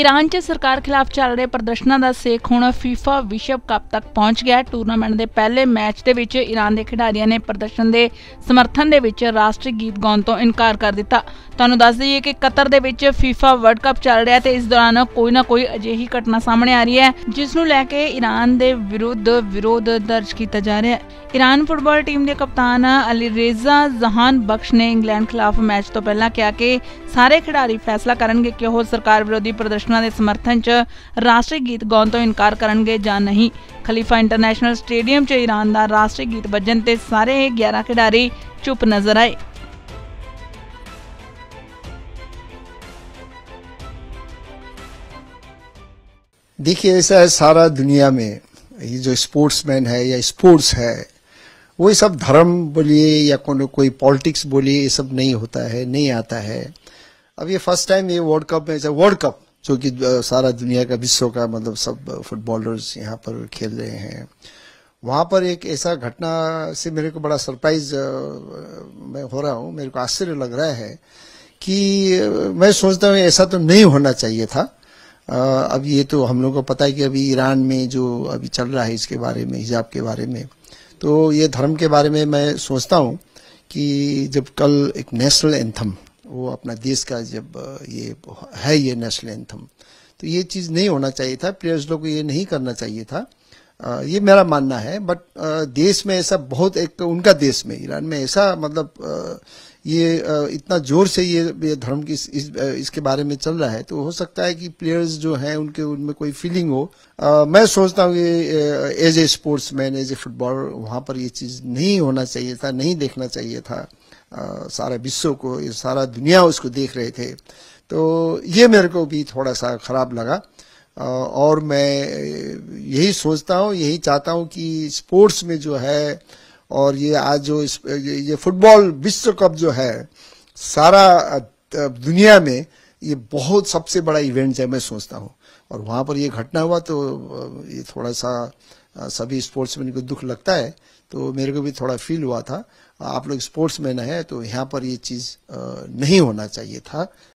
Iran 'ਚ ਸਰਕਾਰ ਖਿਲਾਫ ਚੱਲ ਰਹੇ ਪ੍ਰਦਰਸ਼ਨਾਂ ਦਾ ਸੇਖ ਹੁਣ FIFA ਵਿਸ਼ਵ ਕੱਪ ਤੱਕ ਪਹੁੰਚ ਗਿਆ ਟੂਰਨਾਮੈਂਟ ਦੇ ਪਹਿਲੇ ਮੈਚ ਦੇ ਵਿੱਚ ਈਰਾਨ ਦੇ ਖਿਡਾਰੀਆਂ ਨੇ ਪ੍ਰਦਰਸ਼ਨ ਦੇ ਸਮਰਥਨ ਦੇ ਵਿੱਚ ਰਾਸ਼ਟਰੀ ਗੀਤ ਗਾਉਣ ਤੋਂ ਇਨਕਾਰ ਕਰ ਦਿੱਤਾ ਤੁਹਾਨੂੰ ਦੱਸ ਦਈਏ ਕਿ ਕਤਰ ਦੇ ਵਿੱਚ FIFA ਵਰਲਡ ਕੱਪ ਚੱਲ ਰਿਹਾ ਤੇ ਇਸ ਦੌਰਾਨ ਕੋਈ ਨਾ ਕੋਈ ਅਜਿਹੀ ਘਟਨਾ ਸਾਹਮਣੇ ਆ ਰਹੀ ਹੈ ਜਿਸ ਨੂੰ ਲੈ ਕੇ ਈਰਾਨ ਦੇ ਵਿਰੁੱਧ ਵਿਰੋਧ ਦਰਜ ਕੀਤਾ ਜਾ ਰਿਹਾ ਹੈ ਈਰਾਨ ਫੁੱਟਬਾਲ ਟੀਮ ਦੇ ਕਪਤਾਨ ਅਲੀ ਰੇਜ਼ਾ ਜ਼ਹਾਨ ਬਖਸ਼ ਨੇ ਇੰਗਲੈਂਡ ਖਿਲਾਫ ਮੈਚ ਤੋਂ ਪਹਿਲਾਂ ਕਿਹਾ ਕਿ ਸਾਰੇ ਖਿਡਾਰੀ ਫੈਸਲਾ ਕਰਨਗੇ ਕਿ ਉਹ ਸਰਕਾਰ ਵਿਰੋਧੀ ਪ੍ਰਦਰਸ਼ਨ ਪ੍ਰਦਰਸ਼ਨਾਂ के समर्थन च राष्ट्रीय गीत गाने तो इनकार करे ज नहीं खलीफा इंटरैशनल स्टेडियम च ईरान का राष्ट्रीय गीत बजन से सारे ग्यारह खिडारी चुप नजर आए देखिए ऐसा है सारा दुनिया में ये जो स्पोर्ट्समैन है या स्पोर्ट्स है वो ये सब धर्म बोलिए या कोनो कोई पॉलिटिक्स बोलिए ये सब नहीं होता है नहीं आता है अब ये फर्स्ट टाइम ये वर्ल्ड कप में अच्छा, वर्ल्ड कप जो कि सारा दुनिया का विश्व का मतलब सब फुटबॉलर्स यहाँ पर खेल रहे हैं वहाँ पर एक ऐसा घटना से मेरे को बड़ा सरप्राइज मैं हो रहा हूँ मेरे को आश्चर्य लग रहा है कि मैं सोचता हूँ ऐसा तो नहीं होना चाहिए था अब ये तो हम लोग को पता है कि अभी ईरान में जो अभी चल रहा है इसके बारे में हिजाब के बारे में तो ये धर्म के बारे में मैं सोचता हूँ कि जब कल एक नेशनल एंथम वो अपना देश का जब ये है ये नेशनल एंथम तो ये चीज़ नहीं होना चाहिए था प्लेयर्स लोग को ये नहीं करना चाहिए था ये मेरा मानना है बट देश में ऐसा बहुत एक उनका देश में ईरान में ऐसा मतलब ये इतना जोर से ये, ये धर्म की इस, इस, इसके बारे में चल रहा है तो हो सकता है कि प्लेयर्स जो हैं उनके उनमें कोई फीलिंग हो आ, मैं सोचता हूँ कि as a sportsman as a footballer वहाँ पर ये चीज़ नहीं होना चाहिए था नहीं देखना चाहिए था आ, सारा विश्व को सारा दुनिया उसको देख रहे थे तो ये मेरे को भी थोड़ा सा खराब लगा और मैं यही सोचता हूँ यही चाहता हूँ कि स्पोर्ट्स में जो है और ये आज जो ये फुटबॉल विश्व कप जो है सारा दुनिया में ये बहुत सबसे बड़ा इवेंट है मैं सोचता हूँ और वहाँ पर ये घटना हुआ तो ये थोड़ा सा सभी स्पोर्ट्समैन को दुख लगता है तो मेरे को भी थोड़ा फील हुआ था आप लोग स्पोर्ट्समैन है तो यहाँ पर ये चीज़ नहीं होना चाहिए था